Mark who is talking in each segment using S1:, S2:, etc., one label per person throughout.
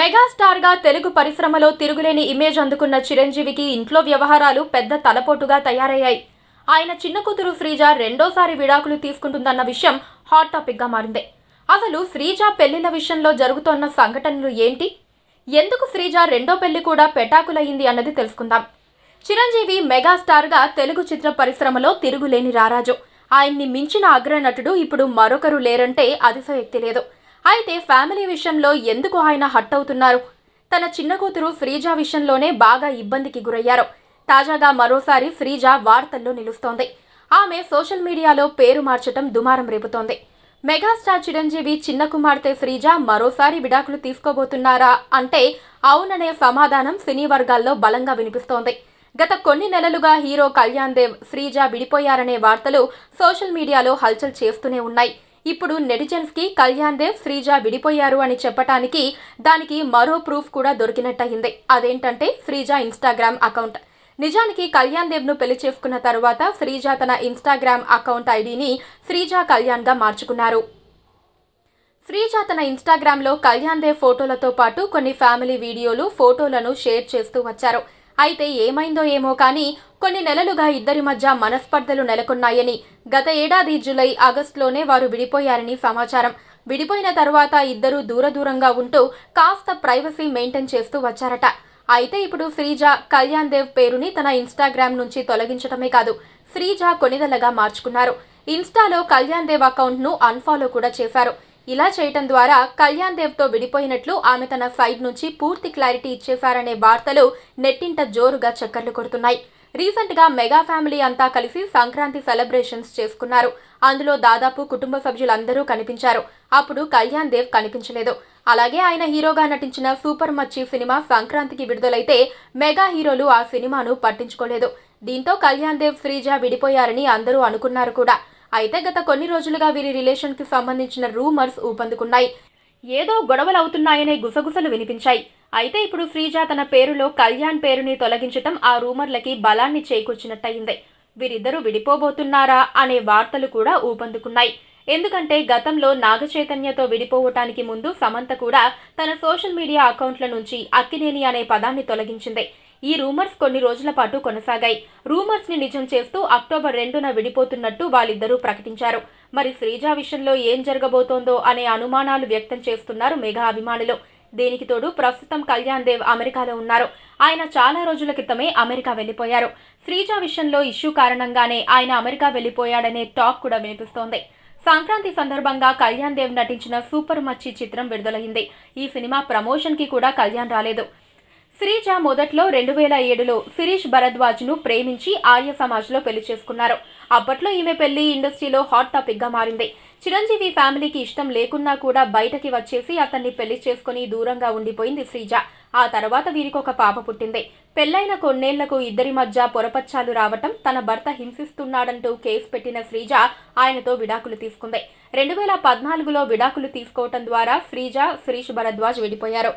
S1: మెగాస్టార్గా తెలుగు పరిశ్రమలో తిరుగులేని ఇమేజ్ అందుకున్న చిరంజీవికి ఇంట్లో వ్యవహారాలు పెద్ద తలపోటుగా తయారయ్యాయి ఆయన చిన్న కూతురు శ్రీజ రెండోసారి విడాకులు తీసుకుంటుందన్న విషయం హాట్ టాపిక్గా మారింది అసలు శ్రీజ పెళ్లిళ్ల విషయంలో జరుగుతోన్న సంఘటనలు ఏంటి ఎందుకు శ్రీజ రెండో పెళ్లి కూడా పెటాకులయ్యింది అన్నది తెలుసుకుందాం చిరంజీవి మెగాస్టార్గా తెలుగు చిత్ర పరిశ్రమలో తిరుగులేని రారాజు ఆయన్ని మించిన అగ్రనటుడు ఇప్పుడు మరొకరు లేరంటే అతిశయక్తి లేదు అయితే ఫ్యామిలీ విషయంలో ఎందుకు ఆయన హట్ అవుతున్నారు తన చిన్న కూతురు ఫ్రీజా విషయంలోనే బాగా ఇబ్బందికి గురయ్యారు తాజాగా మరోసారి ఫ్రీజా వార్తల్లో నిలుస్తోంది ఆమె సోషల్ మీడియాలో పేరు మార్చటం దుమారం రేపుతోంది మెగాస్టార్ చిరంజీవి చిన్న కుమార్తె ఫ్రీజా మరోసారి విడాకులు తీసుకోబోతున్నారా అంటే అవుననే సమాధానం సినీ వర్గాల్లో బలంగా వినిపిస్తోంది గత కొన్ని నెలలుగా హీరో కళ్యాణ్ దేవ్ శ్రీజ విడిపోయారనే వార్తలు సోషల్ మీడియాలో హల్చల్ చేస్తూనే ఉన్నాయి ఇప్పుడు కి కళ్యాణ్ దేవ్ శ్రీజ విడిపోయారు అని చెప్పటానికి దానికి మరో ప్రూఫ్ కూడా దొరికినట్టయింది అదేంటంటే శ్రీజ ఇన్స్టాగ్రామ్ అకౌంట్ నిజానికి కళ్యాణ్ దేవ్ ను పెళ్లి చేసుకున్న తర్వాత శ్రీజ తన ఇన్స్టాగ్రామ్ అకౌంట్ ఐడిని శ్రీజ కళ్యాణ్ గా మార్చుకున్నారు శ్రీజ తన ఇన్స్టాగ్రామ్లో కళ్యాణ్ దేవ్ ఫోటోలతో పాటు కొన్ని ఫ్యామిలీ వీడియోలు ఫోటోలను షేర్ చేస్తూ వచ్చారు అయితే ఏమైందో ఏమో కానీ కొన్ని నెలలుగా ఇద్దరి మధ్య మనస్పర్ధలు నెలకొన్నాయని గత ఏడాది జులై ఆగస్టులోనే వారు విడిపోయారని సమాచారం విడిపోయిన తర్వాత ఇద్దరు దూర దూరంగా ఉంటూ కాస్త ప్రైవసీ మెయింటైన్ చేస్తూ వచ్చారట అయితే ఇప్పుడు శ్రీజ కళ్యాణ్ దేవ్ పేరుని తన ఇన్స్టాగ్రామ్ నుంచి తొలగించడమే కాదు శ్రీజ కొనిదలగా మార్చుకున్నారు ఇన్స్టాలో కళ్యాణ్ దేవ్ అకౌంట్ను అన్ఫాలో కూడా చేశారు ఇలా చేయటం ద్వారా కళ్యాణ్ దేవ్ తో విడిపోయినట్లు ఆమె తన సైడ్ నుంచి పూర్తి క్లారిటీ ఇచ్చేశారనే వార్తలు నెట్టింట జోరుగా చక్కర్లు కొడుతున్నాయి రీసెంట్గా మెగా ఫ్యామిలీ అంతా కలిసి సంక్రాంతి సెలబ్రేషన్స్ చేసుకున్నారు అందులో దాదాపు కుటుంబ సభ్యులందరూ కనిపించారు అప్పుడు కళ్యాణ్ దేవ్ కనిపించలేదు అలాగే ఆయన హీరోగా నటించిన సూపర్ మచ్చి సినిమా సంక్రాంతికి విడుదలైతే మెగా హీరోలు ఆ సినిమాను పట్టించుకోలేదు దీంతో కళ్యాణ్ దేవ్ శ్రీజ విడిపోయారని అందరూ అనుకున్నారు కూడా అయితే గత కొన్ని రోజులుగా వీరి రిలేషన్కి సంబంధించిన రూమర్స్ ఊపందుకున్నాయి ఏదో గొడవలు అవుతున్నాయనే గుసగుసలు వినిపించాయి అయితే ఇప్పుడు శ్రీజ తన పేరులో కళ్యాణ్ పేరుని తొలగించటం ఆ రూమర్లకి బలాన్ని చేకూర్చినట్టయింది వీరిద్దరూ విడిపోబోతున్నారా అనే వార్తలు కూడా ఊపందుకున్నాయి ఎందుకంటే గతంలో నాగచైతన్యతో విడిపోవటానికి ముందు సమంత కూడా తన సోషల్ మీడియా అకౌంట్ల నుంచి అక్కినేని అనే పదాన్ని తొలగించింది ఈ రూమర్స్ కొన్ని రోజుల పాటు కొనసాగాయి రూమర్స్ ని నిజం చేస్తూ అక్టోబర్ రెండున విడిపోతున్నట్టు వాళ్ళిద్దరూ ప్రకటించారు మరి శ్రీజ విషయంలో ఏం జరగబోతోందో అనే అనుమానాలు వ్యక్తం చేస్తున్నారు మెగా అభిమానులు దీనికి తోడు ప్రస్తుతం కళ్యాణ్ దేవ్ అమెరికాలో ఉన్నారు ఆయన చాలా రోజుల క్రితమే అమెరికా వెళ్లిపోయారు శ్రీజ విషయంలో ఇష్యూ కారణంగానే ఆయన అమెరికా వెళ్లిపోయాడనే టాక్ కూడా వినిపిస్తోంది సంక్రాంతి సందర్భంగా కళ్యాణ్ దేవ్ నటించిన సూపర్ మచ్చి చిత్రం విడుదలైంది ఈ సినిమా ప్రమోషన్ కి కూడా కళ్యాణ్ రాలేదు శ్రీజ మొదట్లో రెండు వేల ఏడులో శిరీష్ భరద్వాజ్ను ప్రేమించి ఆర్య సమాజ్లో పెళ్లి చేసుకున్నారు అప్పట్లో ఈమె పెళ్లి ఇండస్ట్రీలో హాట్ టాపిక్గా మారింది చిరంజీవి ఫ్యామిలీకి ఇష్టం లేకున్నా కూడా బయటకి వచ్చేసి అతన్ని పెళ్లి చేసుకుని దూరంగా ఉండిపోయింది శ్రీజ ఆ తర్వాత వీరికి ఒక పాప పుట్టింది పెళ్లైన కొన్నేళ్లకు ఇద్దరి మధ్య పొరపచ్చాలు రావటం తన భర్త హింసిస్తున్నాడంటూ కేసు పెట్టిన శ్రీజ ఆయనతో విడాకులు తీసుకుంది రెండు వేల పద్నాలుగులో విడాకులు తీసుకోవటం ద్వారా శ్రీజ శిరీష్ భరద్వాజ్ విడిపోయారు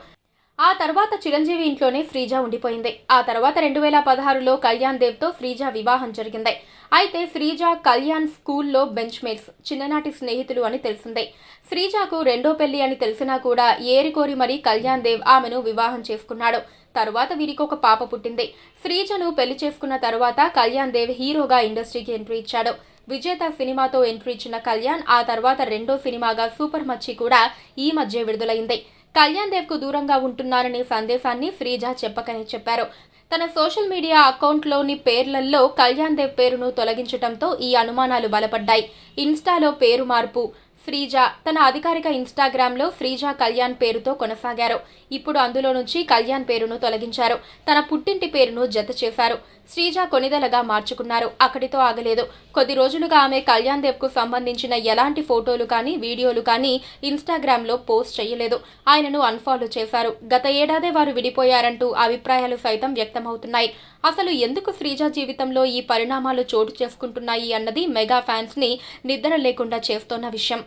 S1: ఆ తర్వాత చిరంజీవి ఇంట్లోనే ఫ్రీజా ఉండిపోయింది ఆ తర్వాత రెండు వేల పదహారులో కళ్యాణ్ దేవ్తో ఫ్రీజా వివాహం జరిగింది అయితే ఫ్రీజా కళ్యాణ్ స్కూల్లో బెంచ్ మేట్స్ చిన్ననాటి స్నేహితులు అని తెలిసిందే ఫ్రీజాకు రెండో పెళ్లి అని తెలిసినా కూడా ఏరికోరి మరీ కళ్యాణ్ దేవ్ ఆమెను వివాహం చేసుకున్నాడు తరువాత వీరికి ఒక పాప పుట్టింది శ్రీజను పెళ్లి చేసుకున్న తర్వాత కళ్యాణ్ దేవ్ హీరోగా ఇండస్ట్రీకి ఎంట్రీ ఇచ్చాడు విజేత సినిమాతో ఎంట్రీ ఇచ్చిన కళ్యాణ్ ఆ తర్వాత రెండో సినిమాగా సూపర్ మచ్చి కూడా ఈ మధ్య విడుదలైంది కళ్యాణ్ కు దూరంగా ఉంటున్నారని సందేశాన్ని శ్రీజా చెప్పకని చెప్పారు తన సోషల్ మీడియా అకౌంట్లోని పేర్లలో కళ్యాణ్ దేవ్ పేరును తొలగించడంతో ఈ అనుమానాలు బలపడ్డాయి ఇన్స్టాలో పేరు మార్పు ఫ్రీజా తన అధికారిక ఇన్స్టాగ్రామ్లో ఫ్రీజా కళ్యాణ్ పేరుతో కొనసాగారు ఇప్పుడు అందులో నుంచి కళ్యాణ్ పేరును తొలగించారు తన పుట్టింటి పేరును జత చేశారు శ్రీజ కొనిదలగా మార్చుకున్నారు అక్కడితో ఆగలేదు కొద్ది రోజులుగా ఆమె కళ్యాణ్ దేవ్కు సంబంధించిన ఎలాంటి ఫోటోలు కానీ వీడియోలు కానీ ఇన్స్టాగ్రామ్లో పోస్ట్ చేయలేదు ఆయనను అన్ఫాలో చేశారు గత ఏడాదే వారు విడిపోయారంటూ అభిప్రాయాలు సైతం వ్యక్తమవుతున్నాయి అసలు ఎందుకు శ్రీజ జీవితంలో ఈ పరిణామాలు చోటు చేసుకుంటున్నాయి అన్నది మెగా ఫ్యాన్స్ని నిద్ర లేకుండా చేస్తోన్న విషయం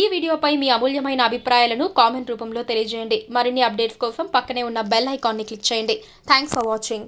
S1: ఈ వీడియోపై మీ అమూల్యమైన అభిప్రాయాలను కామెంట్ రూపంలో తెలియజేయండి మరిన్ని అప్డేట్స్ కోసం పక్కనే ఉన్న బెల్ ఐకాన్ని క్లిక్ చేయండి థ్యాంక్స్ ఫర్ వాచింగ్